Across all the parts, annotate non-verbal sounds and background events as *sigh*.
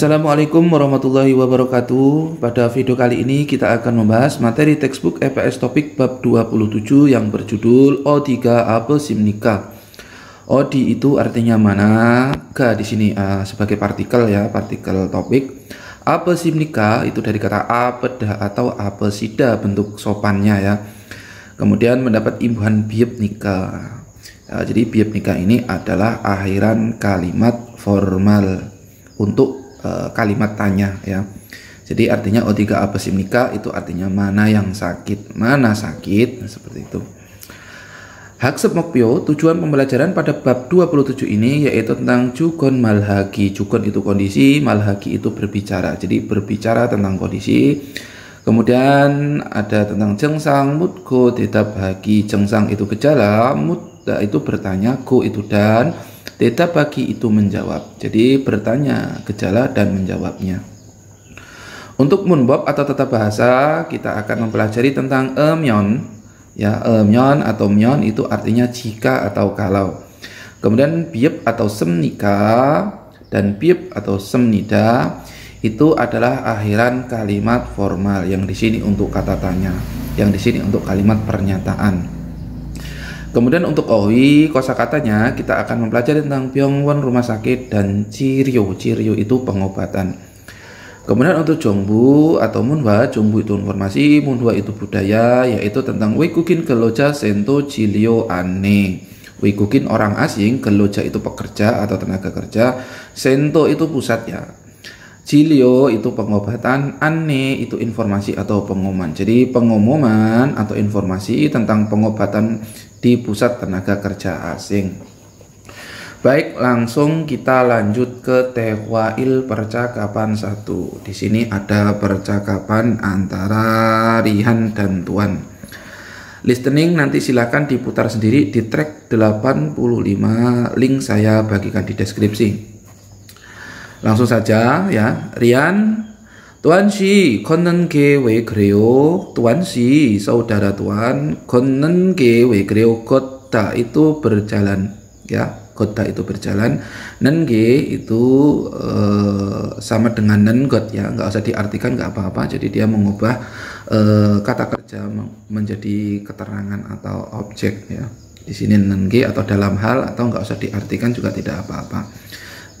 Assalamualaikum warahmatullahi wabarakatuh. Pada video kali ini kita akan membahas materi textbook EPS topik bab 27 yang berjudul O3 apa simnika. di itu artinya mana? K di sini uh, sebagai partikel ya, partikel topik. Apa simnika itu dari kata apeda atau sida bentuk sopannya ya. Kemudian mendapat imbuhan biep nika. Uh, ya, jadi biep nika ini adalah akhiran kalimat formal untuk Eh, kalimat tanya ya. Jadi artinya O3 apa apasimnika itu artinya mana yang sakit, mana sakit, nah, seperti itu. Hak Mokpyo, tujuan pembelajaran pada bab 27 ini yaitu tentang jukon Malhagi. Jukon itu kondisi, Malhagi itu berbicara. Jadi berbicara tentang kondisi. Kemudian ada tentang Jengsang, mutko, tidak Bagi. Jengsang itu gejala, Mutda nah, itu bertanya, Go itu dan, Teta pagi itu menjawab. Jadi bertanya gejala dan menjawabnya. Untuk munbob atau tata bahasa, kita akan mempelajari tentang emyon. Ya, emyon atau myon itu artinya jika atau kalau. Kemudian biep atau semnika dan biep atau semnida itu adalah akhiran kalimat formal yang di sini untuk kata tanya, yang di sini untuk kalimat pernyataan. Kemudian untuk kosa kosakatanya kita akan mempelajari tentang Pyongwon rumah sakit dan ciryo ciryo itu pengobatan. Kemudian untuk Jongbu atau munwa, Jongbu itu informasi, munwa itu budaya, yaitu tentang Wikukin Geloja Sento Cilio Ane. Wikukin orang asing, Geloja itu pekerja atau tenaga kerja, Sento itu pusatnya. Cilio itu pengobatan, ane itu informasi atau pengumuman. Jadi pengumuman atau informasi tentang pengobatan di pusat tenaga kerja asing. Baik, langsung kita lanjut ke tehwail percakapan satu. Di sini ada percakapan antara Rihan dan Tuan. Listening nanti silakan diputar sendiri di track 85 link saya bagikan di deskripsi langsung saja ya. Rian, Tuan si konen ke we kreo. Tuan si saudara Tuan, konen ke we kreo. Kota itu berjalan ya. Kota itu berjalan. Nen ke itu uh, sama dengan nen got ya. Nggak usah diartikan nggak apa-apa. Jadi dia mengubah uh, kata kerja menjadi keterangan atau objek ya. Di sini nen ke atau dalam hal atau nggak usah diartikan juga tidak apa-apa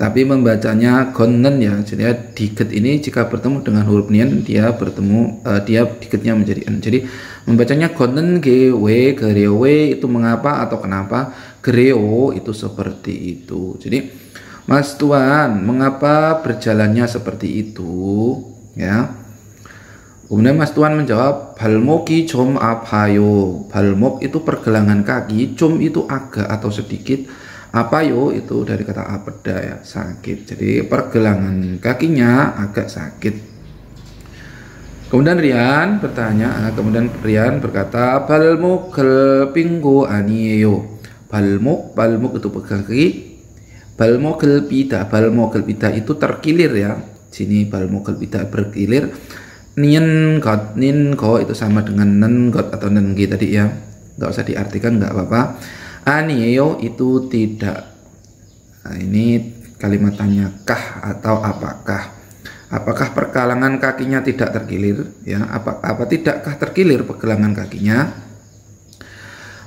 tapi membacanya konen ya jadi eh, diket ini jika bertemu dengan huruf nian dia bertemu uh, dia diketnya menjadi n jadi membacanya gonnen g w gerewe itu mengapa atau kenapa gereo itu seperti itu jadi mas tuan mengapa berjalannya seperti itu ya kemudian mas tuan menjawab balmoki cum apayo balmok itu pergelangan kaki cum itu agak atau sedikit apa yo itu dari kata apeda ya sakit jadi pergelangan kakinya agak sakit kemudian Rian bertanya ah, kemudian Rian berkata balmuk pinggu aniyo balmuk balmuk itu pegang kaki balmuk pita balmuk pita itu terkilir ya sini balmuk pita berkilir nien got nin ko itu sama dengan nen got atau nengi tadi ya nggak usah diartikan nggak apa-apa Aniyo itu tidak. Nah, ini kalimat tanya kah atau apakah? Apakah perkalangan kakinya tidak terkilir? Ya, apa apa tidakkah terkilir pergelangan kakinya?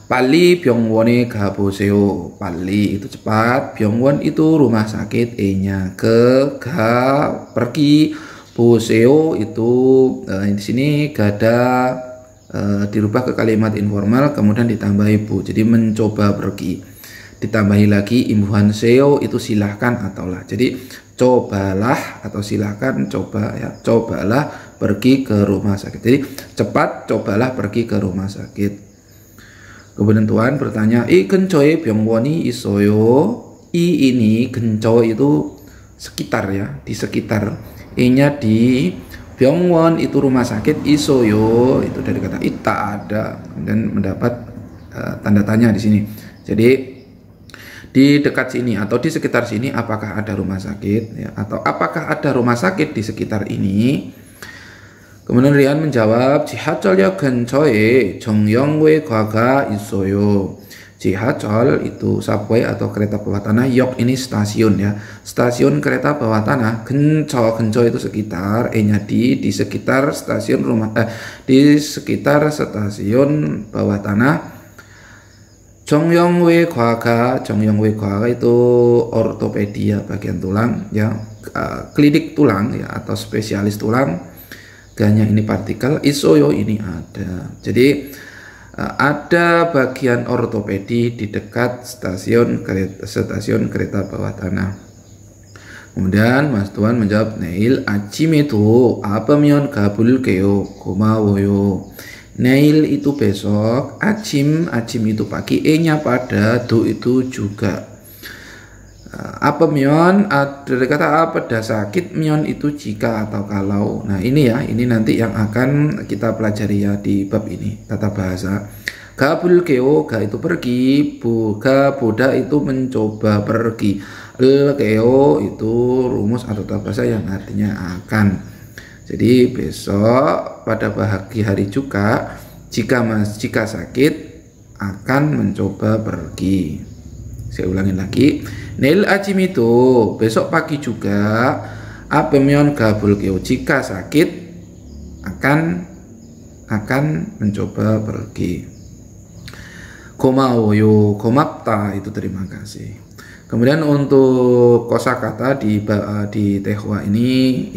Pali Pyongwone Gaboseo. Pali itu cepat, Pyongwon itu rumah sakit, E-nya ke ga pergi, Boseo itu eh, di sini gada e, dirubah ke kalimat informal kemudian ditambah ibu jadi mencoba pergi ditambahi lagi imbuhan seo itu silahkan ataulah jadi cobalah atau silahkan coba ya cobalah pergi ke rumah sakit jadi cepat cobalah pergi ke rumah sakit kemudian tuan bertanya i kencoy pyongwoni isoyo i ini kencoy itu sekitar ya di sekitar i nya di Byongwon itu rumah sakit Isoyo itu dari kata ita ada dan mendapat uh, tanda tanya di sini jadi di dekat sini atau di sekitar sini apakah ada rumah sakit ya, atau apakah ada rumah sakit di sekitar ini kemudian Rian menjawab jihad ya gencoe Jongyongwe Gwaga isoyo soal itu subway atau kereta bawah tanah, yok ini stasiun ya. Stasiun kereta bawah tanah, genco genco itu sekitar, eh di di sekitar stasiun rumah eh di sekitar stasiun bawah tanah. Chongyongwe Kwaga, Kwa Kwaga itu ortopedia bagian tulang ya, uh, klinik tulang ya atau spesialis tulang. Ganya ini partikel, isoyo ini ada. Jadi Eh, ada bagian ortopedi di dekat stasiun kereta, stasiun kereta bawah tanah. Kemudian Mas Tuan menjawab, Nail acim itu apa mion kabul keyo koma woyo. Nail itu besok, acim, acim itu pagi, e nya pada, tu itu juga Eh, apa mion dari kata apa dah sakit mion itu jika atau kalau nah ini ya ini nanti yang akan kita pelajari ya di bab ini tata bahasa kabul keo ga itu pergi buka boda itu mencoba pergi el keo itu rumus atau tata bahasa yang artinya akan jadi besok pada pagi hari juga jika mas jika sakit akan mencoba pergi saya ulangin lagi nil itu besok pagi juga apemion gabul keo jika sakit akan akan mencoba pergi komawoyo komapta itu terima kasih kemudian untuk kosakata di di tehwa ini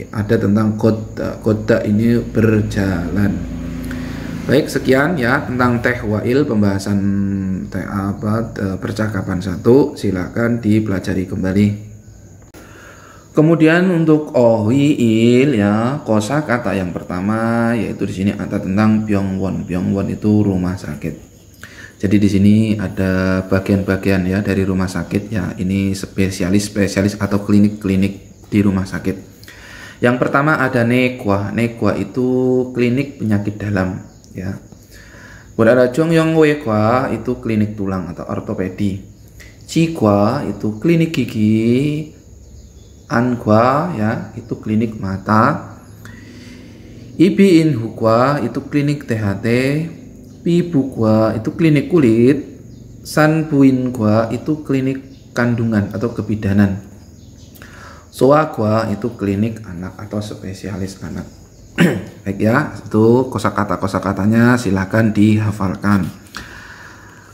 ada tentang kota kota ini berjalan Baik, sekian ya tentang teh wail pembahasan teh apa eh, percakapan satu. Silakan dipelajari kembali. Kemudian untuk ohiil ya kosa kata yang pertama yaitu di sini ada tentang Pyongwon. Pyongwon itu rumah sakit. Jadi di sini ada bagian-bagian ya dari rumah sakit ya. Ini spesialis-spesialis atau klinik-klinik di rumah sakit. Yang pertama ada nekwa. Nekwa itu klinik penyakit dalam ya. Yong Wei Kwa itu klinik tulang atau ortopedi. Cikwa itu klinik gigi. Ankwa ya itu klinik mata. Ibi Kwa itu klinik THT. Pibukwa itu klinik kulit. kwa itu klinik kandungan atau kebidanan. soa kwa itu klinik anak atau spesialis anak. *clears throat* baik ya itu kosakata kosakatanya silahkan dihafalkan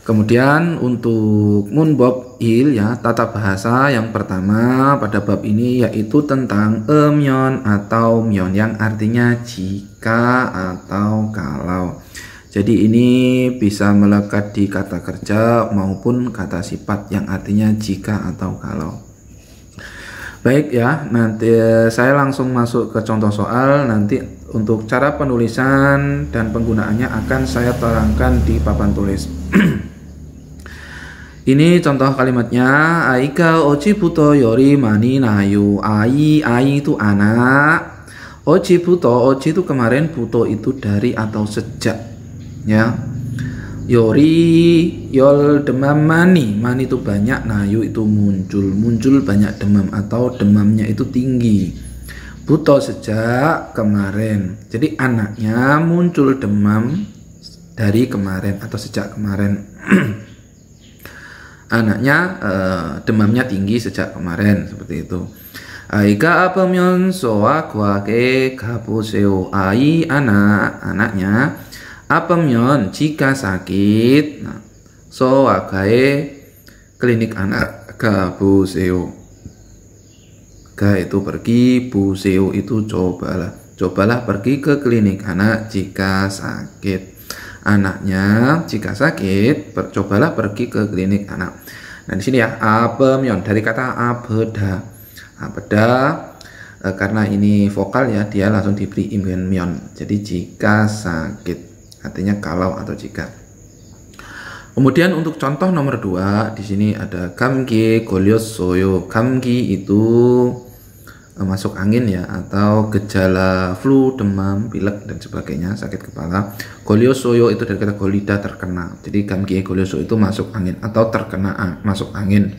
kemudian untuk munbob il ya tata bahasa yang pertama pada bab ini yaitu tentang emyon atau myon yang artinya jika atau kalau jadi ini bisa melekat di kata kerja maupun kata sifat yang artinya jika atau kalau Baik ya, nanti eh, saya langsung masuk ke contoh soal. Nanti untuk cara penulisan dan penggunaannya akan saya terangkan di papan tulis. *clears throat* Ini contoh kalimatnya Aika ochibuto yori mani nayu Ai, ai itu anak Ochibuto, ochi itu kemarin Buto itu dari atau sejak Ya, Yori yol demam mani Mani itu banyak Nayu itu muncul Muncul banyak demam Atau demamnya itu tinggi Buto sejak kemarin Jadi anaknya muncul demam Dari kemarin Atau sejak kemarin *clears throat* Anaknya uh, demamnya tinggi sejak kemarin Seperti itu Aika apa myon soa kuake kapuseo Ai anak Anaknya mion? jika sakit nah, so agae klinik anak ga buseo ga itu pergi buseo itu cobalah cobalah pergi ke klinik anak jika sakit anaknya jika sakit per, cobalah pergi ke klinik anak nah di sini ya mion? dari kata abeda abeda eh, karena ini vokal ya dia langsung diberi imgen mion jadi jika sakit artinya kalau atau jika. Kemudian untuk contoh nomor dua di sini ada kamki golios soyo. Kamki itu eh, masuk angin ya atau gejala flu, demam, pilek dan sebagainya, sakit kepala. Goliosoyo itu dari kata golida terkena. Jadi kamki golioso itu masuk angin atau terkena ah, masuk angin.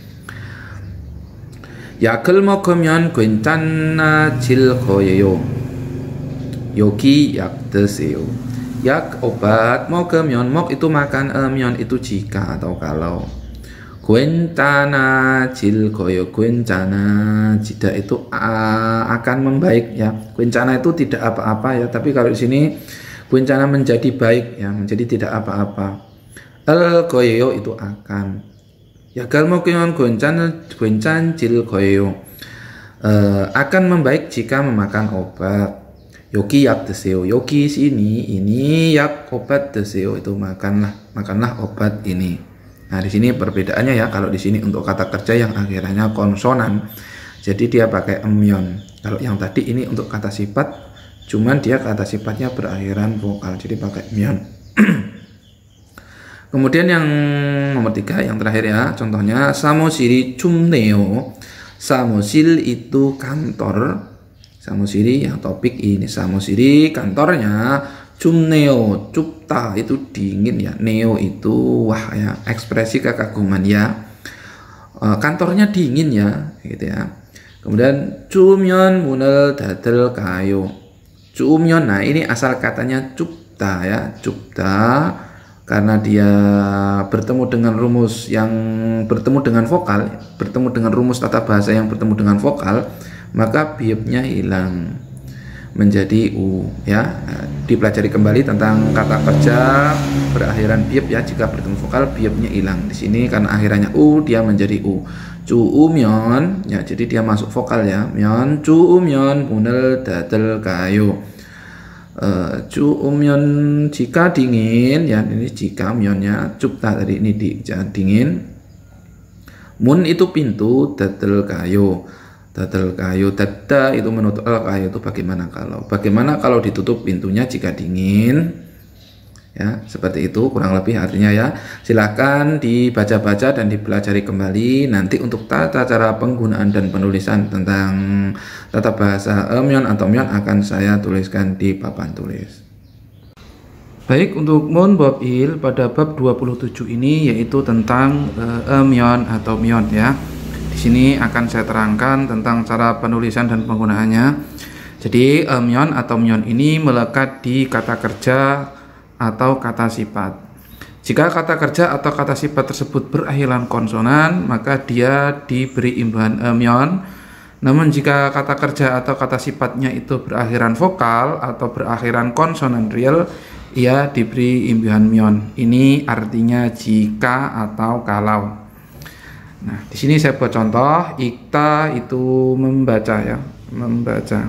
약을 먹으면 괜찮아질 거예요. 여기 yak 드세요 yak obat mau ke mion mok itu makan e, mion itu jika atau kalau kuencana jil koyo kuencana jida itu a, akan membaik ya kuencana itu tidak apa-apa ya tapi kalau di sini kuencana menjadi baik ya menjadi tidak apa-apa el koyo itu akan ya kalau mau kuencan kuencan jil koyo e, akan membaik jika memakan obat yoki yak deseo yoki sini ini yak obat deseo itu makanlah makanlah obat ini nah di sini perbedaannya ya kalau di sini untuk kata kerja yang akhirnya konsonan jadi dia pakai emion kalau yang tadi ini untuk kata sifat cuman dia kata sifatnya berakhiran vokal jadi pakai emion *clears throat* Kemudian yang nomor tiga, yang terakhir ya, contohnya samosiri cumneo. Samosil itu kantor, Samosiri yang topik ini Samosiri kantornya Cumneo, cupta itu dingin ya. Neo itu wah ya ekspresi kekaguman ya. E, kantornya dingin ya, gitu ya. Kemudian cumyon munel dadel kayo Cumyon, nah ini asal katanya cupta ya, cupta karena dia bertemu dengan rumus yang bertemu dengan vokal, bertemu dengan rumus tata bahasa yang bertemu dengan vokal, maka biopnya hilang menjadi u ya dipelajari kembali tentang kata kerja berakhiran biop ya jika bertemu vokal biopnya hilang di sini karena akhirnya u dia menjadi u cu umion ya jadi dia masuk vokal ya myon cu myon punel dadel kayu uh, cu jika dingin ya ini jika myonnya cupta tadi ini di, ya, dingin mun itu pintu datel kayu Tadal kayu tada itu menutup al eh, kayu itu bagaimana kalau bagaimana kalau ditutup pintunya jika dingin ya seperti itu kurang lebih artinya ya silakan dibaca-baca dan dipelajari kembali nanti untuk tata cara penggunaan dan penulisan tentang tata bahasa emion atau mion akan saya tuliskan di papan tulis Baik untuk Bob il pada bab 27 ini yaitu tentang emion eh, atau mion ya. Di sini akan saya terangkan tentang cara penulisan dan penggunaannya. Jadi eh, mion atau mion ini melekat di kata kerja atau kata sifat. Jika kata kerja atau kata sifat tersebut berakhiran konsonan, maka dia diberi imbuhan eh, mion. Namun jika kata kerja atau kata sifatnya itu berakhiran vokal atau berakhiran konsonan real, ia diberi imbuhan mion. Ini artinya jika atau kalau. Nah, di sini saya buat contoh ikta itu membaca ya, membaca.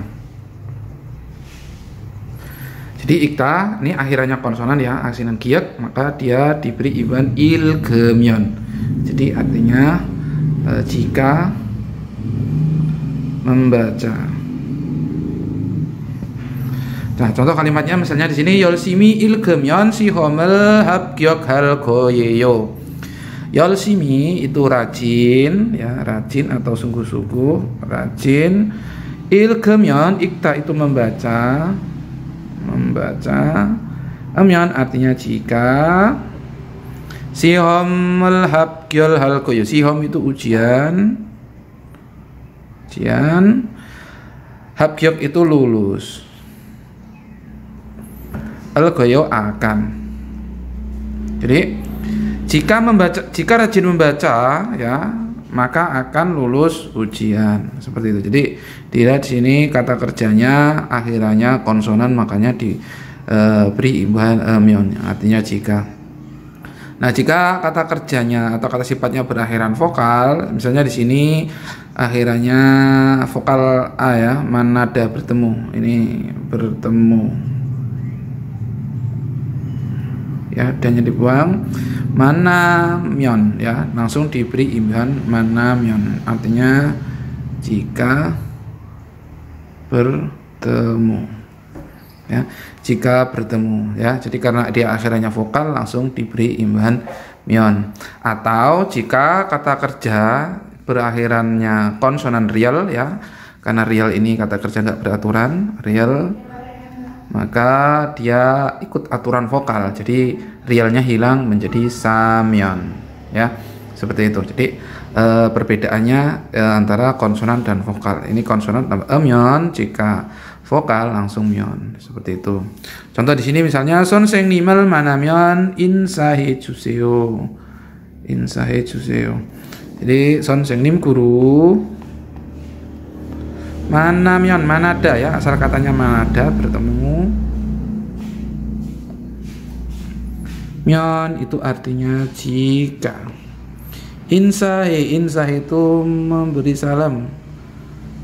Jadi ikta ini akhirannya konsonan ya, asinan kiek, maka dia diberi iban ilgemion. Jadi artinya e, jika membaca. Nah, contoh kalimatnya misalnya di sini yolsimi ilgemion si homel hab kiok hal koyeyo. Yolsimi itu rajin ya rajin atau sungguh-sungguh rajin ilkemyon ikta itu membaca membaca amyon artinya jika sihom melhab kyol halko koyo. sihom itu ujian ujian habkyok itu lulus al akan jadi jika membaca jika rajin membaca ya, maka akan lulus ujian. Seperti itu. Jadi dilihat di sini kata kerjanya akhirannya konsonan makanya diberi e, imbuhan e, mion. Artinya jika Nah, jika kata kerjanya atau kata sifatnya berakhiran vokal, misalnya di sini akhirannya vokal A ya, manada bertemu. Ini bertemu ya dan yang dibuang mana mion ya langsung diberi imbalan mion artinya jika bertemu ya jika bertemu ya jadi karena dia akhirnya vokal langsung diberi imbuhan mion atau jika kata kerja berakhirannya konsonan real ya karena real ini kata kerja nggak beraturan real maka dia ikut aturan vokal jadi realnya hilang menjadi samion ya seperti itu jadi e, perbedaannya e, antara konsonan dan vokal ini konsonan tambah eh, emyon jika vokal langsung mion seperti itu contoh di sini misalnya son seng nimel mana mion insahi juseo insahi juseo jadi son seng nim guru mana mion mana ada ya asal katanya mana ada bertemu mion itu artinya jika insai insai itu memberi salam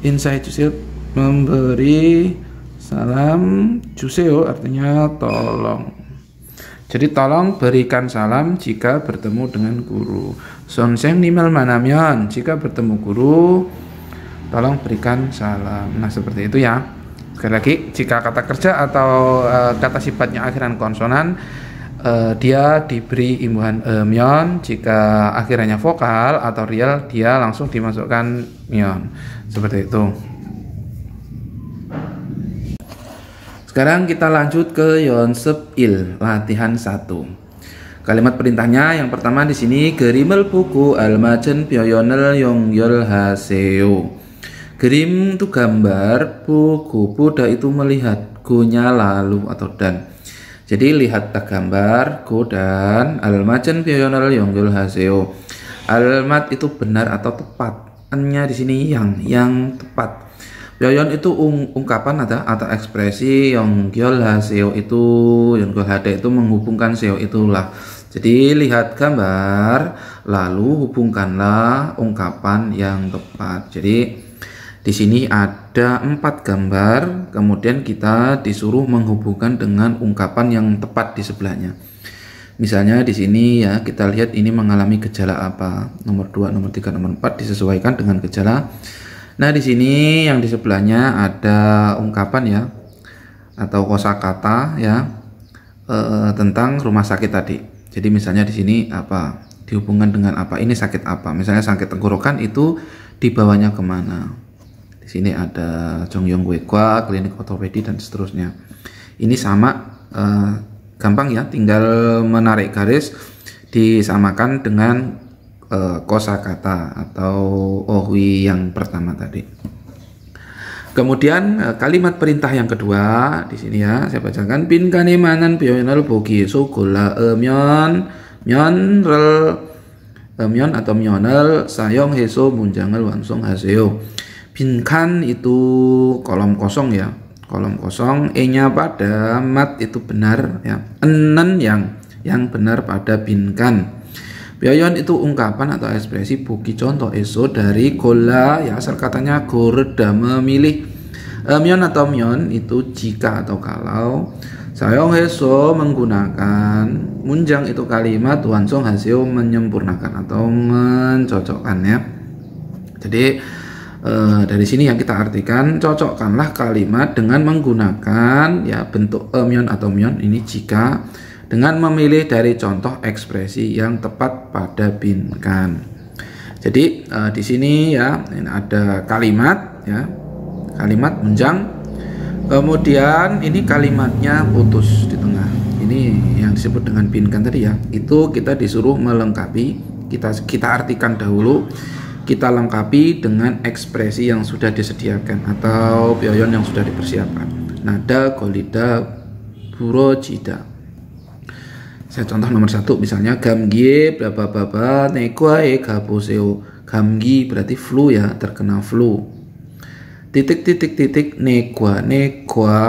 insahi jusib memberi salam juseo artinya tolong jadi tolong berikan salam jika bertemu dengan guru. Sonseng nimel mion jika bertemu guru tolong berikan salam. Nah, seperti itu ya. Sekali lagi, jika kata kerja atau uh, kata sifatnya akhiran konsonan, uh, dia diberi imbuhan uh, mion. Jika akhirannya vokal atau real dia langsung dimasukkan mion. Seperti itu. Sekarang kita lanjut ke yonsep il, latihan 1. Kalimat perintahnya yang pertama di sini gerimel buku almajen yong yongyol haseo. Grim itu gambar, buku Buddha itu melihat, gonya lalu atau dan. Jadi lihat tak gambar, go dan almajen pionel yonggul haseo. Almat itu benar atau tepat. Enya di sini yang, yang tepat. Pion itu ung, ungkapan ada atau ekspresi yonggol haseo itu yonggol hade itu menghubungkan seo itulah. Jadi lihat gambar lalu hubungkanlah ungkapan yang tepat. Jadi di sini ada empat gambar, kemudian kita disuruh menghubungkan dengan ungkapan yang tepat di sebelahnya. Misalnya di sini ya kita lihat ini mengalami gejala apa. Nomor 2, nomor 3, nomor 4 disesuaikan dengan gejala. Nah, di sini yang di sebelahnya ada ungkapan ya atau kosakata ya e, tentang rumah sakit tadi. Jadi misalnya di sini apa? dihubungkan dengan apa ini sakit apa misalnya sakit tenggorokan itu dibawanya kemana di sini ada Jong Jongyong Wekwa, klinik ortopedi dan seterusnya. Ini sama eh, gampang ya, tinggal menarik garis disamakan dengan eh, kosakata atau ohui yang pertama tadi. Kemudian eh, kalimat perintah yang kedua di sini ya, saya bacakan bin kanemanan pionel bogi sugula emyon eh, myon rel emyon eh, atau mionel sayong heso munjangel wansong haseo. Binkan itu kolom kosong ya. Kolom kosong E-nya pada mat itu benar ya. Enen yang yang benar pada binkan. biayon itu ungkapan atau ekspresi buki contoh eso dari gola ya asal katanya gorda memilih e, mion atau mion itu jika atau kalau sayong eso menggunakan munjang itu kalimat tuan song hasil menyempurnakan atau mencocokkan ya jadi E, dari sini yang kita artikan cocokkanlah kalimat dengan menggunakan ya bentuk emion atau mion ini jika dengan memilih dari contoh ekspresi yang tepat pada binkan. Jadi e, di sini ya ini ada kalimat ya kalimat menjang kemudian ini kalimatnya putus di tengah ini yang disebut dengan binkan tadi ya itu kita disuruh melengkapi kita kita artikan dahulu kita lengkapi dengan ekspresi yang sudah disediakan atau pioyon yang sudah dipersiapkan nada golida buro saya contoh nomor satu misalnya Gamgi, bla bla bla bla nekuae kaposeo gamgi berarti flu ya terkena flu titik titik titik Nekua, Nekua,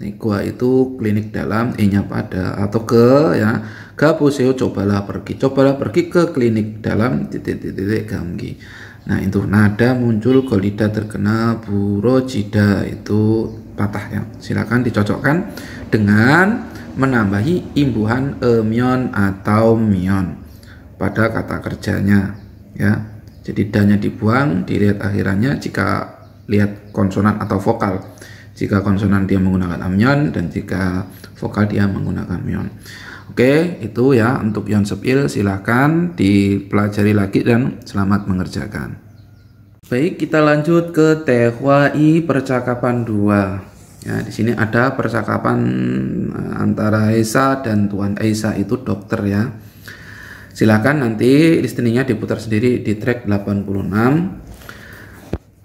Nekua itu klinik dalam e nya pada atau ke ya Gapuseo cobalah pergi, cobalah pergi ke klinik dalam titik-titik gamgi. Nah itu nada muncul golida terkena burojida itu patah ya. Silakan dicocokkan dengan menambahi imbuhan emion atau mion pada kata kerjanya ya. Jadi danya dibuang, dilihat akhirannya jika lihat konsonan atau vokal. Jika konsonan dia menggunakan amion dan jika vokal dia menggunakan mion. Oke, itu ya untuk sepil silahkan dipelajari lagi dan selamat mengerjakan. Baik, kita lanjut ke THI percakapan 2. Ya, di sini ada percakapan eh, antara Esa dan Tuan Esa itu dokter ya. Silahkan nanti listeningnya diputar sendiri di track 86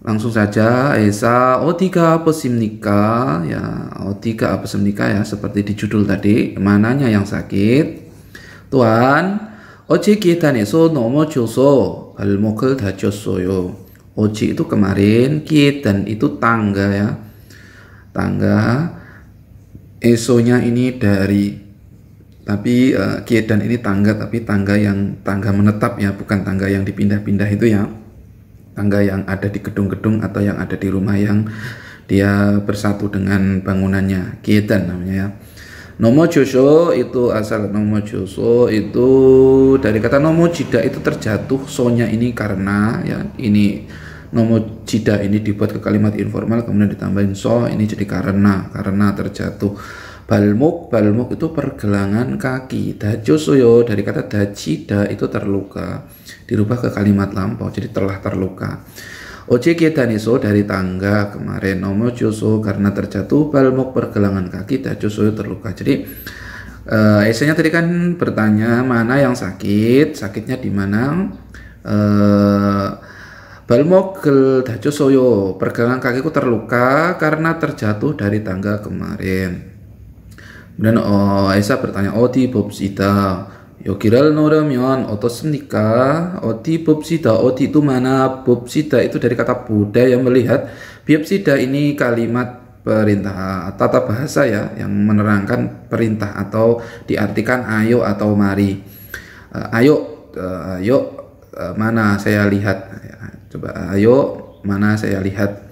langsung saja Esa o apa pesimnika ya o Otika apa simnika ya seperti di judul tadi mananya yang sakit Tuhan Oji kita neso nomo joso hal dajosoyo Oji itu kemarin kita itu tangga ya tangga esonya ini dari tapi uh, eh, kiedan ini tangga tapi tangga yang tangga menetap ya bukan tangga yang dipindah-pindah itu ya tangga yang ada di gedung-gedung atau yang ada di rumah yang dia bersatu dengan bangunannya kita namanya ya Nomo Joso itu asal Nomo Joso itu dari kata Nomo Jida itu terjatuh sonya ini karena ya ini Nomo Jida ini dibuat ke kalimat informal kemudian ditambahin so ini jadi karena karena terjatuh Balmuk, balmuk itu pergelangan kaki. Dajosoyo dari kata dajida itu terluka. Dirubah ke kalimat lampau, jadi telah terluka. Ojeke daniso dari tangga kemarin. Nomo joso karena terjatuh balmuk pergelangan kaki dajosoyo terluka. Jadi uh, esenya tadi kan bertanya mana yang sakit, sakitnya di mana. Uh, eh, Balmogel Dajo Soyo, pergelangan kakiku terluka karena terjatuh dari tangga kemarin. Kemudian uh, 에사 bertanya 어디 oh, 봅시다. 여기를 놓으면 Oti oti Bobsita, Oti oh, oh, itu mana? Bobsita itu dari kata yang melihat. Biopsida ini kalimat perintah tata bahasa ya yang menerangkan perintah atau diartikan ayo atau mari. Uh, ayo uh, ayo uh, mana saya lihat. Ya, coba ayo mana saya lihat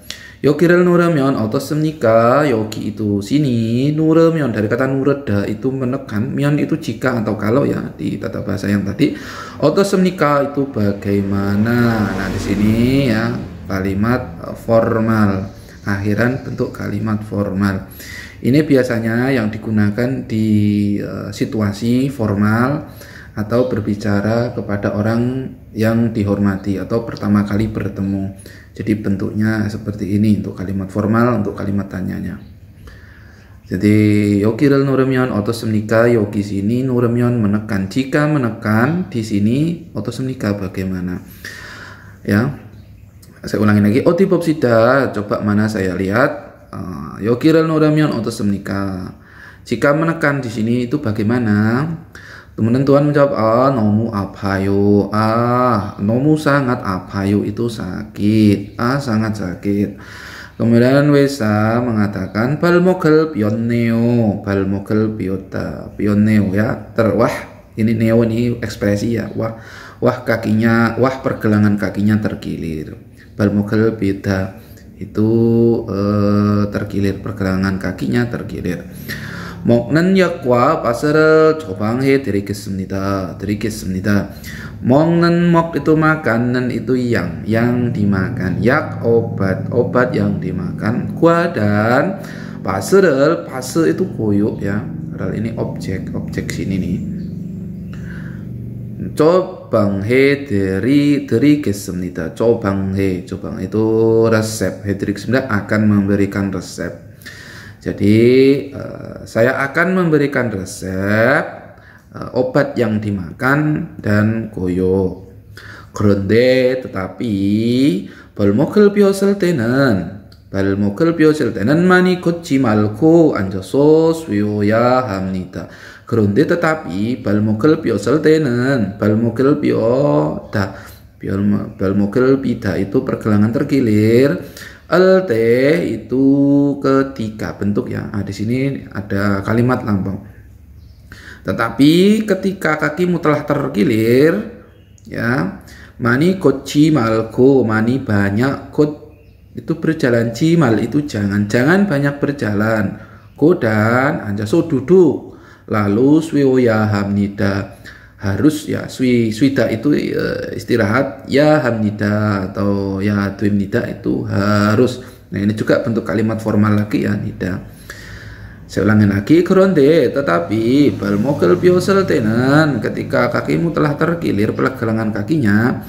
Yokiral nuremion otosim nikah yoki itu sini nuremion dari kata nureda itu menekan mion itu jika atau kalau ya di tata bahasa yang tadi otosim itu bagaimana nah di sini ya kalimat formal akhiran bentuk kalimat formal ini biasanya yang digunakan di uh, situasi formal atau berbicara kepada orang yang dihormati atau pertama kali bertemu jadi bentuknya seperti ini untuk kalimat formal, untuk kalimat tanyanya. Jadi yokiril Nuremion otos semnika yoki sini Nuremion menekan. Jika menekan di sini otos semnika bagaimana? Ya, saya ulangi lagi. Oti coba mana saya lihat. Uh, eh, yokiril nuremion otos semnika. Jika menekan di sini itu bagaimana? Kemudian Tuhan menjawab, ah nomu apa apayo, ah nomu sangat apa apayo itu sakit, ah sangat sakit. Kemudian Wesa mengatakan balmogel pionneo, balmogel pion pionneo ya, terwah ini neo ini ekspresi ya, wah wah kakinya, wah pergelangan kakinya terkilir. Balmogel pita itu eh, terkilir pergelangan kakinya terkilir. 먹는 약과 맛을 처방해 드리겠습니다. 드리겠습니다. 먹는 먹 itu makanan itu yang yang dimakan yak obat obat yang dimakan Kuah dan pasrel pasir itu koyuk ya padahal ini objek objek sini nih cobanghe dari dari kesemnita cobanghe cobang itu resep hedrik akan memberikan resep jadi eh, saya akan memberikan resep eh, obat yang dimakan dan koyo. Gronde tetapi balmokel biosel tenen. Balmokel biosel tenen mani kuci malku anjoso suyoya hamnita. Gronde tetapi balmokel biosel tenen. Balmokel bio da. Balmokel bida itu pergelangan terkilir. LT itu ketika bentuk ya. Nah, di sini ada kalimat lambang. Tetapi ketika kakimu telah tergilir, ya, mani koci malko, mani banyak kot itu berjalan cimal itu jangan jangan banyak berjalan kodan dan so duduk lalu swiwoya hamnida harus ya swi swida itu e, istirahat ya hamnida atau ya twim itu harus nah ini juga bentuk kalimat formal lagi ya nida saya ulangi lagi keronde tetapi bal mokel biosel tenan ketika kakimu telah terkilir pergelangan kakinya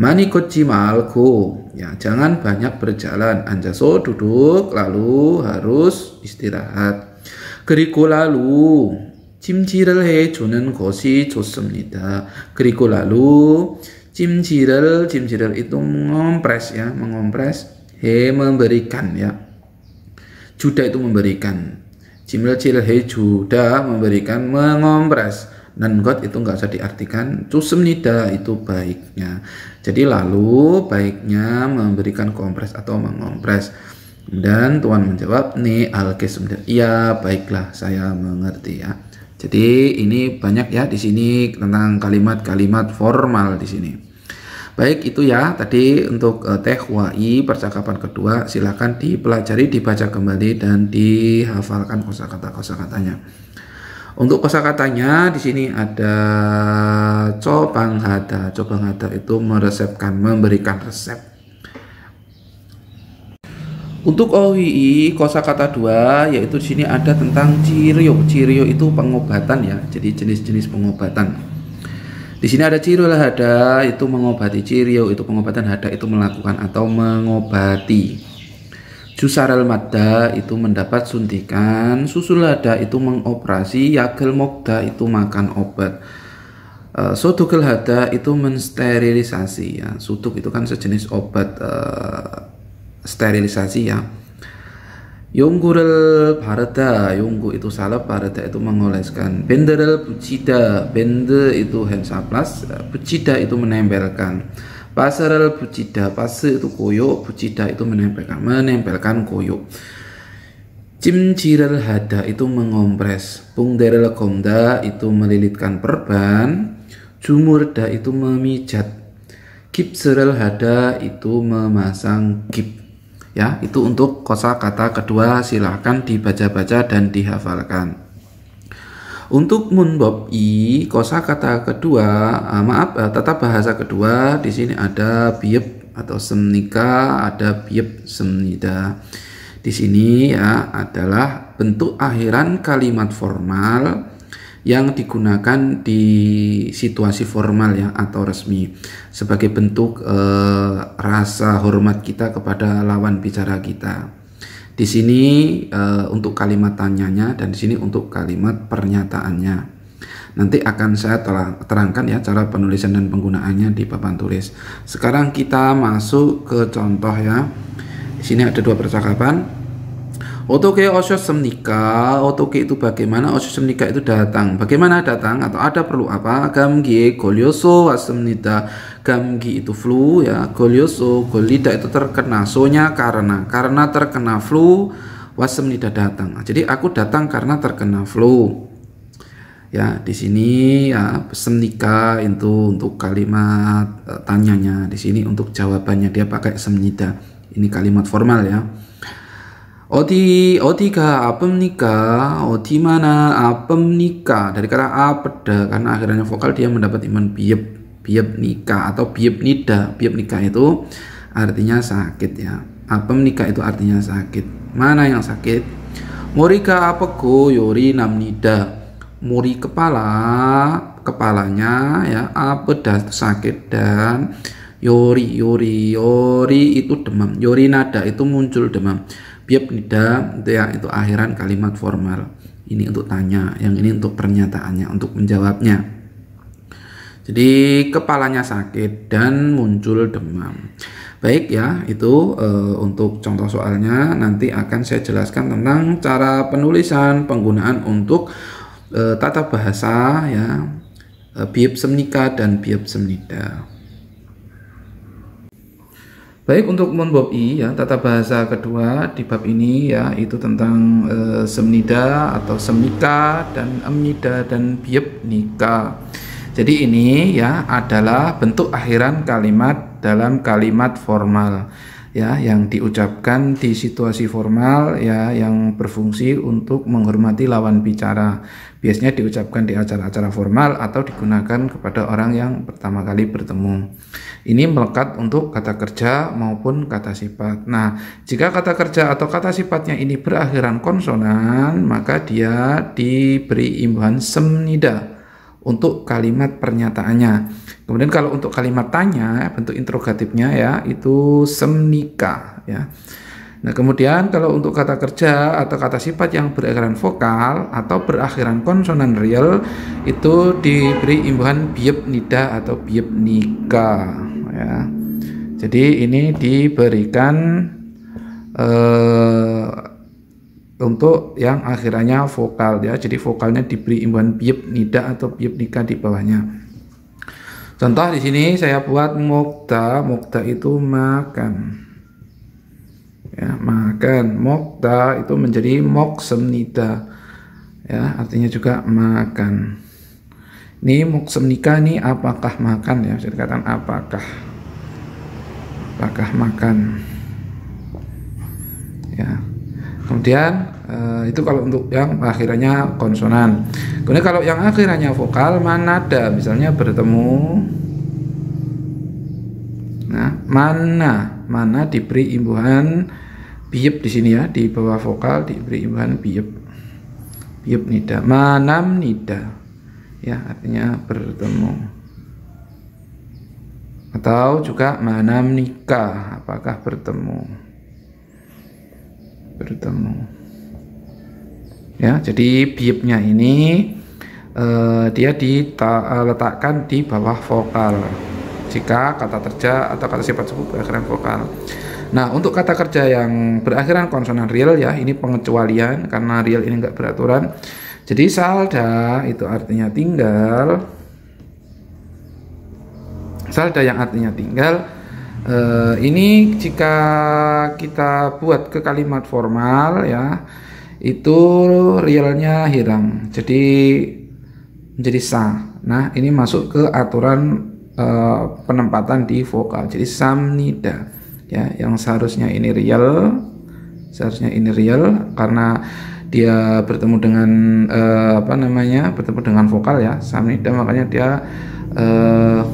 mani malku ya jangan banyak berjalan anjaso duduk lalu harus istirahat geriku lalu 찜질을 해 주는 곳이 좋습니다. 그리고 lalu 찜질을 찜질을 itu mengompres ya, mengompres he memberikan ya. Juda itu memberikan. Cimil-cil he juda memberikan mengompres. Dan God itu nggak usah diartikan nida itu baiknya. Jadi lalu baiknya memberikan kompres atau mengompres. Dan Tuhan menjawab, nih al -kesum. Iya, baiklah, saya mengerti ya. Jadi ini banyak ya di sini tentang kalimat-kalimat formal di sini. Baik itu ya tadi untuk uh, teh wai percakapan kedua silahkan dipelajari dibaca kembali dan dihafalkan kosakata kosakatanya. Untuk kosakatanya di sini ada Copang hada itu meresepkan, memberikan resep. Untuk OII kosakata dua yaitu di sini ada tentang cirio. Cirio itu pengobatan ya. Jadi jenis-jenis pengobatan. Di sini ada cirio ada itu mengobati cirio itu pengobatan hada itu melakukan atau mengobati. Jusarel madda itu mendapat suntikan, susul lada itu mengoperasi, yagel mokda itu makan obat. Uh, e, sodukil hada itu mensterilisasi ya. Suduk itu kan sejenis obat uh, sterilisasi ya Yunggurel 바르다. Yonggu itu salep, 바르다 itu mengoleskan. Benderel bucida. Bende itu hand saplas, bucida itu menempelkan. Pasarel bucida, pasir itu koyo, bucida itu menempelkan, menempelkan koyo. Cimcirel hada itu mengompres. Pungderel komda itu melilitkan perban. Jumurda itu memijat. Kipserel hada itu memasang kip ya itu untuk kosa kata kedua silahkan dibaca-baca dan dihafalkan untuk munbob i kata kedua uh, maaf uh, ah, tata bahasa kedua di sini ada biep atau semnika ada biep semnida di sini ya adalah bentuk akhiran kalimat formal yang digunakan di situasi formal ya atau resmi sebagai bentuk e, rasa hormat kita kepada lawan bicara kita. Di sini e, untuk kalimat tanyanya dan di sini untuk kalimat pernyataannya. Nanti akan saya terangkan ya cara penulisan dan penggunaannya di papan tulis. Sekarang kita masuk ke contoh ya. Di sini ada dua percakapan. Otoke osyo semnika, otoke itu bagaimana, osyo semnika itu datang. Bagaimana datang atau ada perlu apa? Gamgi golioso wasemnida. Gamgi itu flu ya, golioso, golida itu terkena. Sonya karena, karena terkena flu wasemnida datang. Jadi aku datang karena terkena flu. Ya, di sini ya semnika itu untuk kalimat e, tanyanya, di sini untuk jawabannya dia pakai semnida. Ini kalimat formal ya oti 어디 어디가 아픕니까? oti mana 아픕니까? Dari kata apa dah karena akhirnya vokal dia mendapat iman biep biep nika atau biep nida. Biep nika itu artinya sakit ya. Apem nika itu artinya sakit. Mana yang sakit? Murika ko yori nam nida. Muri kepala kepalanya ya apa dah sakit dan yori yori yori itu demam. Yori nada itu muncul demam. Biap nida itu ya itu akhiran kalimat formal ini untuk tanya yang ini untuk pernyataannya untuk menjawabnya jadi kepalanya sakit dan muncul demam. Baik ya, itu e, untuk contoh soalnya nanti akan saya jelaskan tentang cara penulisan penggunaan untuk e, tata bahasa ya e, eh, biap semnika dan biap semnida. Baik untuk Monbob I ya, tata bahasa kedua di bab ini ya itu tentang e, eh, semnida atau semnika dan emnida dan biep nika. Jadi ini ya adalah bentuk akhiran kalimat dalam kalimat formal ya yang diucapkan di situasi formal ya yang berfungsi untuk menghormati lawan bicara biasanya diucapkan di acara-acara formal atau digunakan kepada orang yang pertama kali bertemu ini melekat untuk kata kerja maupun kata sifat nah jika kata kerja atau kata sifatnya ini berakhiran konsonan maka dia diberi imbuhan semnida untuk kalimat pernyataannya. Kemudian kalau untuk kalimat tanya bentuk interogatifnya ya itu semnika ya. Nah, kemudian kalau untuk kata kerja atau kata sifat yang berakhiran vokal atau berakhiran konsonan real itu diberi imbuhan biep nida atau biep nika ya. Jadi ini diberikan eh, untuk yang akhirnya vokal ya. Jadi vokalnya diberi imbuhan biyep nida atau biyep nika di bawahnya. Contoh di sini saya buat mokta, mokta itu makan. Ya, makan. Mokta itu menjadi semnida, Ya, artinya juga makan. Ini semnika ini apakah makan ya? Saya katakan apakah. Apakah makan. Ya. Kemudian uh, itu kalau untuk yang akhirnya konsonan. Kemudian kalau yang akhirnya vokal mana ada, misalnya bertemu Nah, mana mana diberi imbuhan biyep di sini ya, di bawah vokal diberi imbuhan biyep. Biyep nida, manam nida. Ya, artinya bertemu. Atau juga manam nikah, apakah bertemu? bertemu ya jadi bibnya ini eh, dia diletakkan eh, di bawah vokal jika kata kerja atau kata sifat sebut berakhiran vokal Nah, untuk kata kerja yang berakhiran konsonan real ya, ini pengecualian karena real ini enggak beraturan. Jadi salda itu artinya tinggal. Salda yang artinya tinggal Eh, ini jika kita buat ke kalimat formal ya itu realnya hilang jadi menjadi sah. nah ini masuk ke aturan uh, penempatan di vokal jadi samnida ya yang seharusnya ini real seharusnya ini real karena dia bertemu dengan uh, apa namanya bertemu dengan vokal ya samnida makanya dia uh,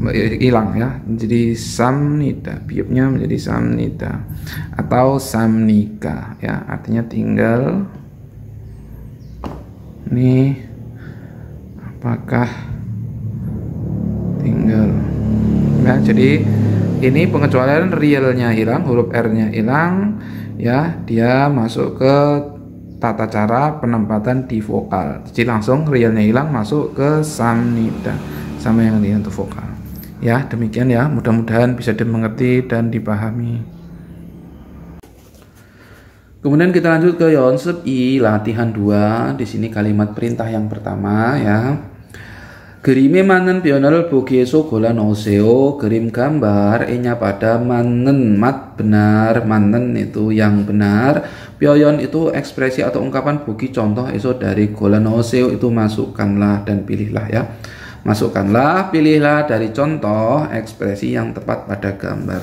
Eh, hilang ya jadi samnita piupnya menjadi samnita atau samnika ya artinya tinggal nih apakah tinggal ya jadi ini pengecualian realnya hilang huruf R-nya hilang ya dia masuk ke tata cara penempatan di vokal. Jadi langsung realnya hilang masuk ke samnita sama yang di untuk vokal. Ya, demikian ya. Mudah-mudahan bisa dimengerti dan dipahami. Kemudian kita lanjut ke konsep I latihan 2. Di sini kalimat perintah yang pertama ya. Gerime manen pionel bogeso golan oseo gerim gambar enya pada manen mat benar manen itu yang benar pion itu ekspresi atau ungkapan bugi contoh iso dari golan oseo itu masukkanlah dan pilihlah ya Masukkanlah, pilihlah dari contoh ekspresi yang tepat pada gambar.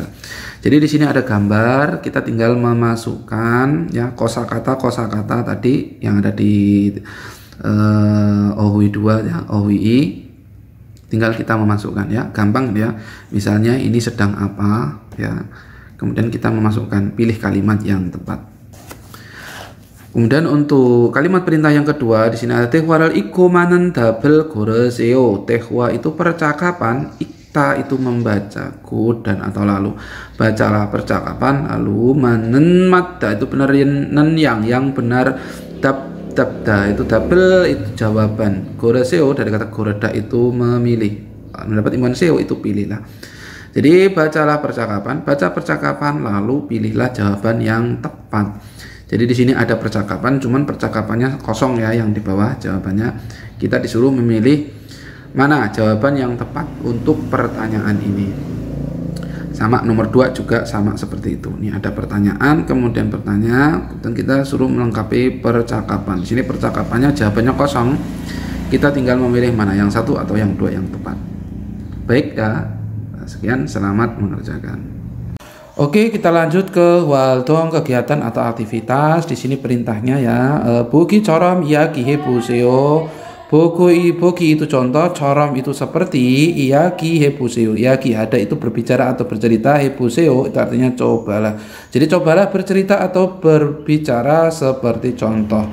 Jadi di sini ada gambar, kita tinggal memasukkan ya kosakata kosakata tadi yang ada di eh, OWI 2 ya, Owi Tinggal kita memasukkan ya, gampang ya. Misalnya ini sedang apa ya. Kemudian kita memasukkan pilih kalimat yang tepat. Kemudian untuk kalimat perintah yang kedua di sini ada tehwaral ikomanan double goreseo. Tehwa itu percakapan, ikta itu membaca good dan atau lalu. Bacalah percakapan lalu manen mata itu benar nen yang yang benar tap dab da itu double itu jawaban. Goreseo dari kata goreda itu memilih. Mendapat iman seo itu pilihlah. Jadi bacalah percakapan, baca percakapan lalu pilihlah jawaban yang tepat. Jadi di sini ada percakapan, cuman percakapannya kosong ya yang di bawah jawabannya. Kita disuruh memilih mana jawaban yang tepat untuk pertanyaan ini. Sama nomor dua juga sama seperti itu. Ini ada pertanyaan, kemudian pertanyaan, dan kita suruh melengkapi percakapan. Di sini percakapannya jawabannya kosong. Kita tinggal memilih mana yang satu atau yang dua yang tepat. Baik ya. Sekian, selamat mengerjakan. Oke, kita lanjut ke Waltong kegiatan atau aktivitas. Di sini perintahnya ya. Eh, buki coram corom ya kihe buseo. Bogo bogi itu contoh, corom itu seperti iya ki hebuseo. Iya ki ada itu berbicara atau bercerita hebuseo itu artinya cobalah. Jadi cobalah bercerita atau berbicara seperti contoh.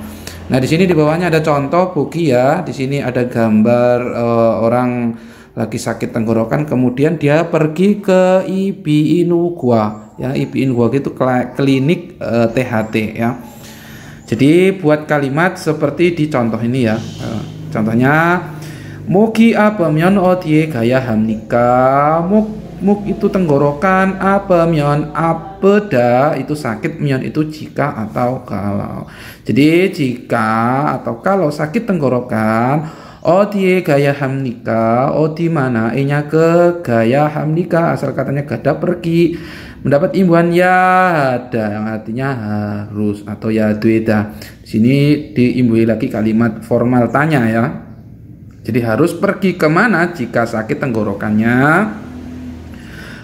Nah, di sini di bawahnya ada contoh buki ya. Di sini ada gambar uh, orang lagi sakit tenggorokan kemudian dia pergi ke IBI Gua ya IBI Gua itu klinik eh, THT ya jadi buat kalimat seperti di contoh ini ya eh, contohnya Mugi apemyon odie gaya hamnika muk muk itu tenggorokan apa apeda itu sakit mion itu jika atau kalau jadi jika atau kalau sakit tenggorokan Oti e gaya hamnika, oti mana enya ke gaya hamnika asal katanya gada pergi mendapat imbuhan ya ada yang artinya harus atau ya dueda. sini diimbuhi lagi kalimat formal tanya ya. Jadi harus pergi kemana jika sakit tenggorokannya?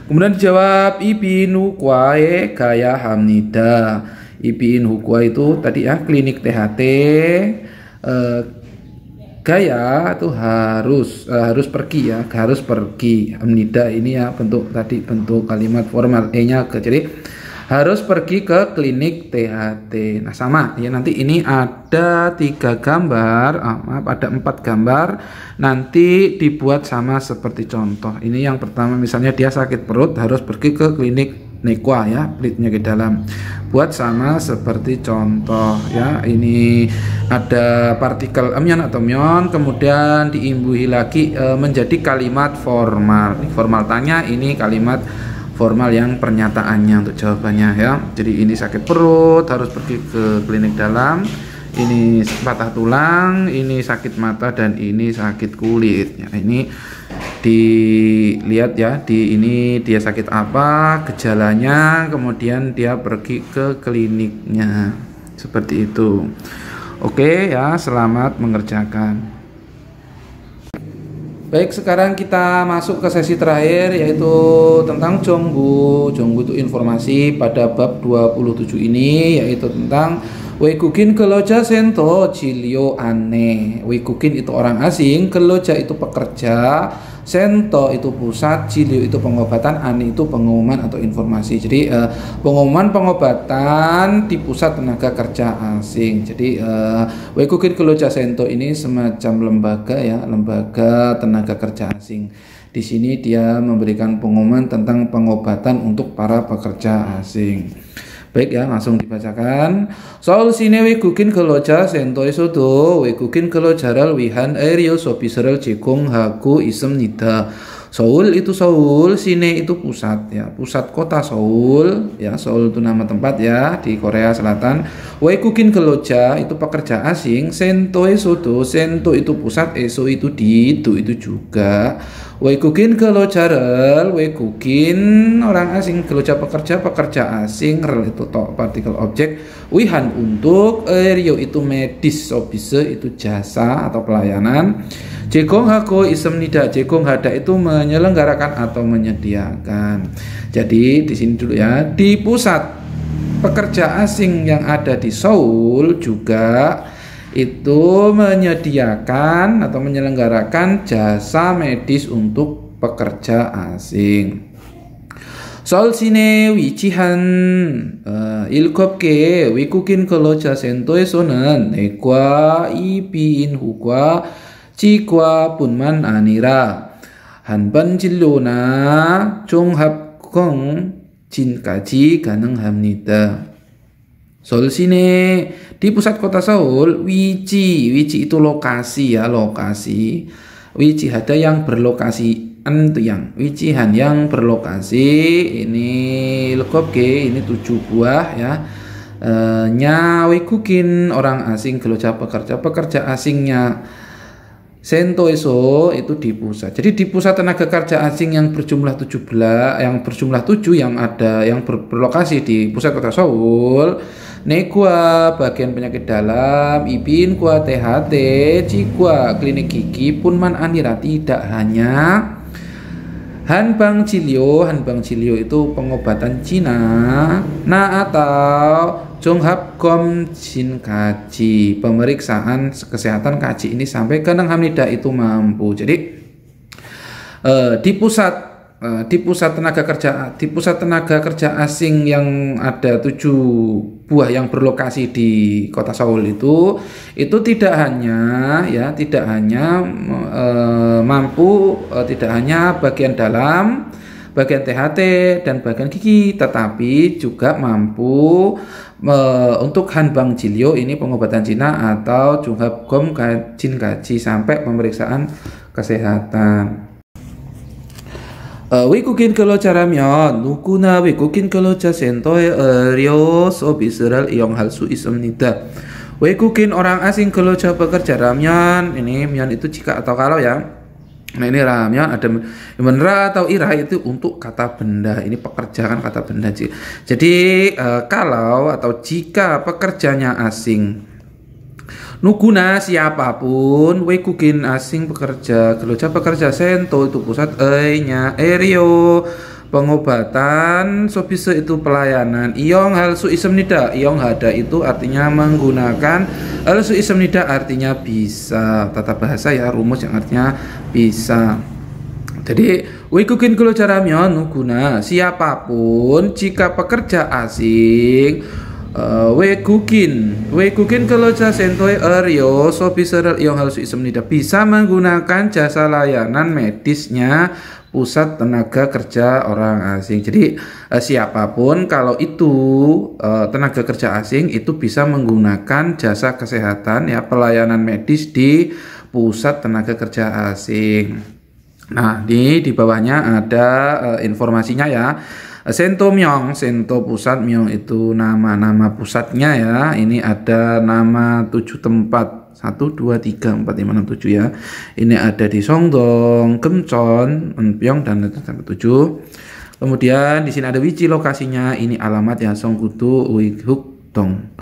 Kemudian dijawab ibinu kwae gaya hamnida. Ipin hukwa itu tadi ya klinik THT eh, gaya itu harus uh, harus pergi ya harus pergi nida ini ya bentuk tadi bentuk kalimat formal e nya ke jadi harus pergi ke klinik THT nah sama ya nanti ini ada tiga gambar ah, maaf ada empat gambar nanti dibuat sama seperti contoh ini yang pertama misalnya dia sakit perut harus pergi ke klinik nekwa ya pelitnya ke dalam buat sama seperti contoh ya ini ada partikel amion atau mion kemudian diimbuhi lagi e, menjadi kalimat formal formal tanya ini kalimat formal yang pernyataannya untuk jawabannya ya jadi ini sakit perut harus pergi ke klinik dalam ini patah tulang ini sakit mata dan ini sakit kulit ya ini dilihat ya di ini dia sakit apa gejalanya kemudian dia pergi ke kliniknya seperti itu oke ya selamat mengerjakan baik sekarang kita masuk ke sesi terakhir yaitu tentang jonggu jonggu itu informasi pada bab 27 ini yaitu tentang Wekukin keloja sento cilio ane. Wekukin itu orang asing, keloja itu pekerja, sento itu pusat, cilio itu pengobatan, ane itu pengumuman atau informasi. Jadi eh, pengumuman pengobatan di pusat tenaga kerja asing. Jadi eh, Wekukin keloja sento ini semacam lembaga ya, lembaga tenaga kerja asing. Di sini dia memberikan pengumuman tentang pengobatan untuk para pekerja asing. Baik ya, langsung dibacakan. Saul sine kukin keloja sentoi sodo wigukin kelojaral wihan airyo sopi serel cikung haku isem nida. Seoul itu Seoul, sine itu pusat ya, pusat kota Seoul ya, Seoul itu nama tempat ya di Korea Selatan. Kukin keloja itu pekerja asing, sento esodo, sento itu pusat, eso itu di, itu itu juga. Waikukin kalau carel, waikukin orang asing kalau cara pekerja pekerja asing rel itu to partikel objek wihan untuk erio eh, itu medis sobise itu jasa atau pelayanan jekong hako isem nida jekong hada itu menyelenggarakan atau menyediakan jadi di sini dulu ya di pusat pekerja asing yang ada di Seoul juga itu menyediakan atau menyelenggarakan jasa medis untuk pekerja asing. Sol sine eh, ilkop ke wikukin kalau jasento esonen ekwa ipin hukwa cikwa punman anira hanban ciluna chung hab kong kanang 가능합니다. Seoul sini di pusat kota Seoul, Wici, Wici itu lokasi ya, lokasi. Wici ada yang berlokasi yang Wiji Han yang berlokasi ini ke ini tujuh buah ya. E, eh, nyawi kukin orang asing coba pekerja pekerja asingnya Sentoiso itu di pusat. Jadi di pusat tenaga kerja asing yang berjumlah 17 yang berjumlah tujuh yang ada yang ber, berlokasi di pusat kota Seoul Nekua bagian penyakit dalam, ibin kua THT, cikua klinik gigi pun man anira tidak hanya Hanbang Cilio, Hanbang Cilio itu pengobatan Cina. Nah atau Jonghap Gom Jin Kaji pemeriksaan kesehatan kaji ini sampai ke Hamnida itu mampu jadi eh, di pusat eh, di pusat tenaga kerja di pusat tenaga kerja asing yang ada tujuh buah yang berlokasi di kota Seoul itu itu tidak hanya ya tidak hanya e, mampu e, tidak hanya bagian dalam bagian THT dan bagian gigi tetapi juga mampu e, untuk Hanbang Jilio ini pengobatan Cina atau juga gom kajin kaji sampai pemeriksaan kesehatan. 어, 외국인 근로자라면 누구나 외국인 근로자 센터의 의료 서비스를 이용할 수 있습니다. 외국인 orang asing kalau cara pekerja ramyeon ini mian itu jika atau kalau ya nah ini ramian ada menra atau ira itu untuk kata benda ini pekerjaan kata benda jadi eh, kalau atau jika pekerjanya asing Nuguna siapapun, we asing pekerja, geloja pekerja sento itu pusat e-nya eh, erio eh, pengobatan sobise itu pelayanan iong hal su isem nida iong hada itu artinya menggunakan hal su isem nida artinya bisa tata bahasa ya rumus yang artinya bisa jadi wikukin kulo caramyon nuguna siapapun jika pekerja asing Uh, we kukin we kukin kalau jasa entoi er, so bisa yang harus nida bisa menggunakan jasa layanan medisnya pusat tenaga kerja orang asing jadi uh, siapapun kalau itu uh, tenaga kerja asing itu bisa menggunakan jasa kesehatan ya pelayanan medis di pusat tenaga kerja asing nah di di bawahnya ada uh, informasinya ya Sento Myong, Sento Pusat Myong itu nama-nama pusatnya ya. Ini ada nama tujuh tempat. satu dua tiga empat lima enam tujuh ya. Ini ada di Songdong, Kemcon, Myong dan tempat tujuh. Kemudian di sini ada Wici lokasinya. Ini alamat ya Songkutu Uighuk Dong.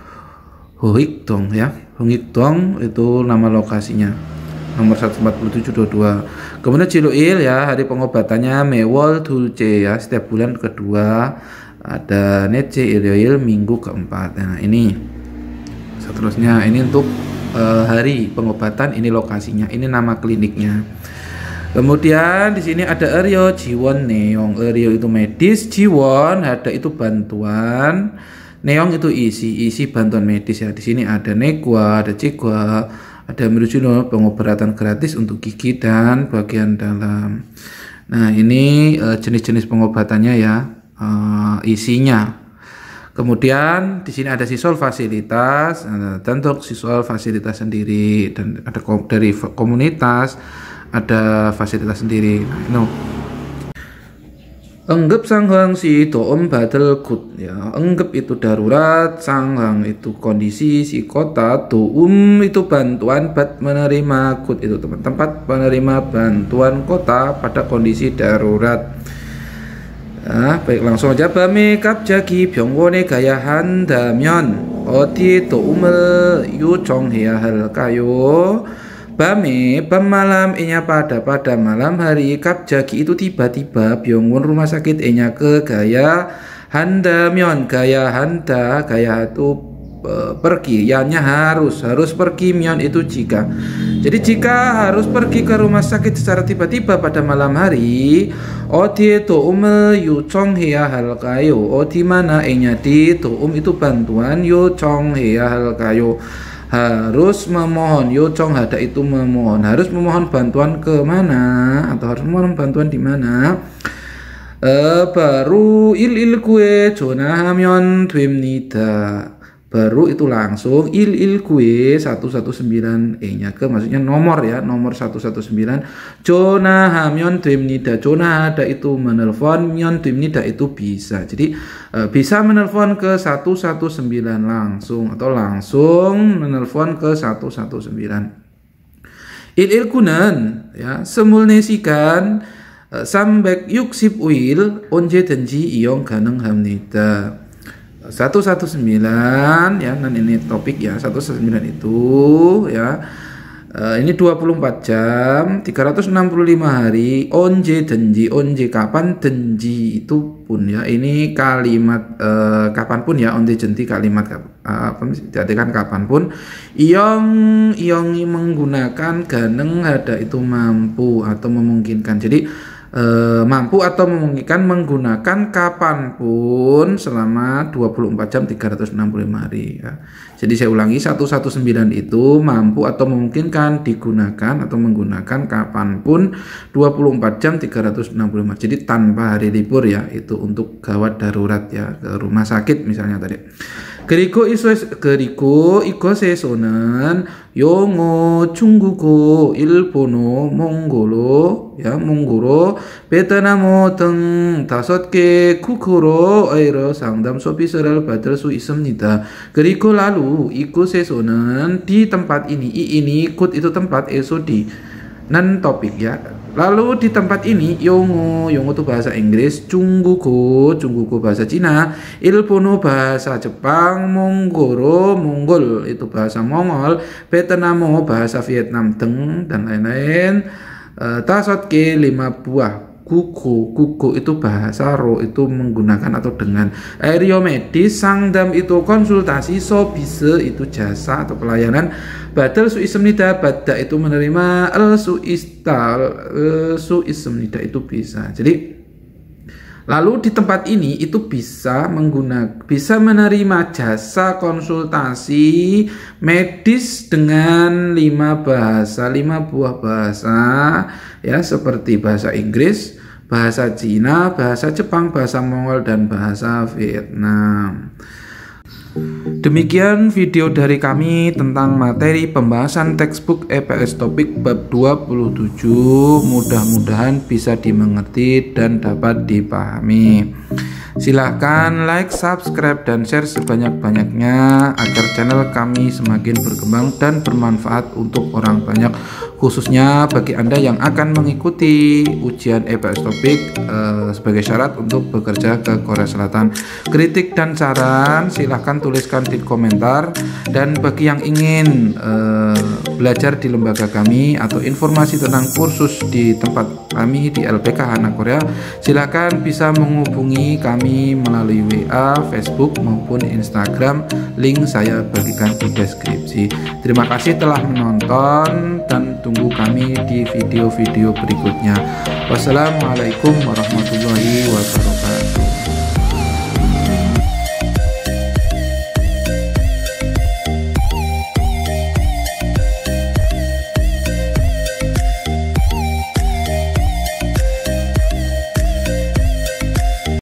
Dong ya. Huik Dong itu nama lokasinya nomor 14722 kemudian Ciluil ya hari pengobatannya Mewol Dulce ya setiap bulan kedua ada Nece Ilioil minggu keempat nah ini seterusnya ini untuk uh, hari pengobatan ini lokasinya ini nama kliniknya Kemudian di sini ada Erio Jiwon Neong. Erio itu medis, Jiwon ada itu bantuan, Neong itu isi, isi bantuan medis ya. Di sini ada Negwa, ada Cigwa, ada menuju pengobatan gratis untuk gigi dan bagian dalam. Nah, ini e, jenis-jenis pengobatannya ya, e, isinya. Kemudian di sini ada sisol fasilitas, e, tentu sisol fasilitas sendiri dan ada dari komunitas, ada fasilitas sendiri. no. Nah, Enggep sanghang si doom badal kut ya. Enggep itu darurat, sanghang itu kondisi, si kota, doom itu bantuan bat menerima kut itu teman tempat penerima bantuan kota pada kondisi darurat. Ah, baik langsung aja bami kap jagi gaya gayahan damyon oti doumel yu chong hea hal kayo. Bame, pemalam inya pada pada malam hari Kapjagi itu tiba-tiba Byongwon rumah sakit inya ke gaya Handa Myon, gaya Handa, gaya itu e, pergi, yanya harus, harus pergi mion itu jika. Jadi jika harus pergi ke rumah sakit secara tiba-tiba pada malam hari, Odi umel yu chong hea hal kayo, Odi mana inya di to um itu bantuan yu chong hea hal kayo harus memohon yocong hada itu memohon harus memohon bantuan ke mana atau harus memohon bantuan di mana e, baru il il kue jonaham hamyon twim nida baru itu langsung il il kue 119 e nya ke maksudnya nomor ya nomor 119 Jona hamion nida Jona ada itu menelpon mion nida itu bisa jadi eh, bisa menelpon ke 119 langsung atau langsung menelpon ke 119 il il kunan ya semulnesikan e, eh, sambek yuksip uil onje tenji iong ganeng hamnida 119 ya dan ini topik ya 119 itu ya eh, ini 24 jam 365 hari onje denji onje kapan denji itu pun ya ini kalimat eh, pun ya onje denji kalimat eh, apa diartikan pun iong iong menggunakan ganeng ada itu mampu atau memungkinkan jadi e, mampu atau memungkinkan menggunakan kapanpun selama 24 jam 365 hari ya. Jadi saya ulangi 119 itu mampu atau memungkinkan digunakan atau menggunakan kapanpun 24 jam 365. Jadi tanpa hari libur ya itu untuk gawat darurat ya ke rumah sakit misalnya tadi. 그리고 이소에서 그리고 이곳에서는 영어, 중국어, 일본어, 몽골어, 야 몽골어, 베트남어 등 다섯 개 국어로 의료 상담 서비스를 받을 수 있습니다. 그리고 lalu 이곳에서는 di tempat ini, i ini ikut itu tempat eso di nan topik ya Lalu di tempat ini Yongo, Yongo itu bahasa Inggris, Cungguku, Cungguku bahasa Cina, Ilpono bahasa Jepang, Monggoro, Monggol itu bahasa Mongol, Vietnamo bahasa Vietnam Teng dan lain-lain. E, eh, Tasotke lima buah kuku kuku itu bahasa ro itu menggunakan atau dengan aeromedis sangdam itu konsultasi so bisa itu jasa atau pelayanan batal ismida badak itu menerima el istal el ismida itu bisa jadi Lalu di tempat ini itu bisa menggunakan bisa menerima jasa konsultasi medis dengan lima bahasa, lima buah bahasa ya seperti bahasa Inggris, bahasa Cina, bahasa Jepang, bahasa Mongol dan bahasa Vietnam. Demikian video dari kami tentang materi pembahasan textbook EPS topik bab 27. Mudah-mudahan bisa dimengerti dan dapat dipahami. Silahkan like, subscribe, dan share sebanyak-banyaknya agar channel kami semakin berkembang dan bermanfaat untuk orang banyak khususnya bagi Anda yang akan mengikuti ujian EPS topik eh, sebagai syarat untuk bekerja ke Korea Selatan. Kritik dan saran silahkan tuliskan di komentar dan bagi yang ingin eh, belajar di lembaga kami atau informasi tentang kursus di tempat kami di LPK Hana Korea silahkan bisa menghubungi kami melalui WA, Facebook maupun Instagram. Link saya bagikan di deskripsi. Terima kasih telah menonton dan tunggu kami di video-video berikutnya. Wassalamualaikum warahmatullahi wabarakatuh.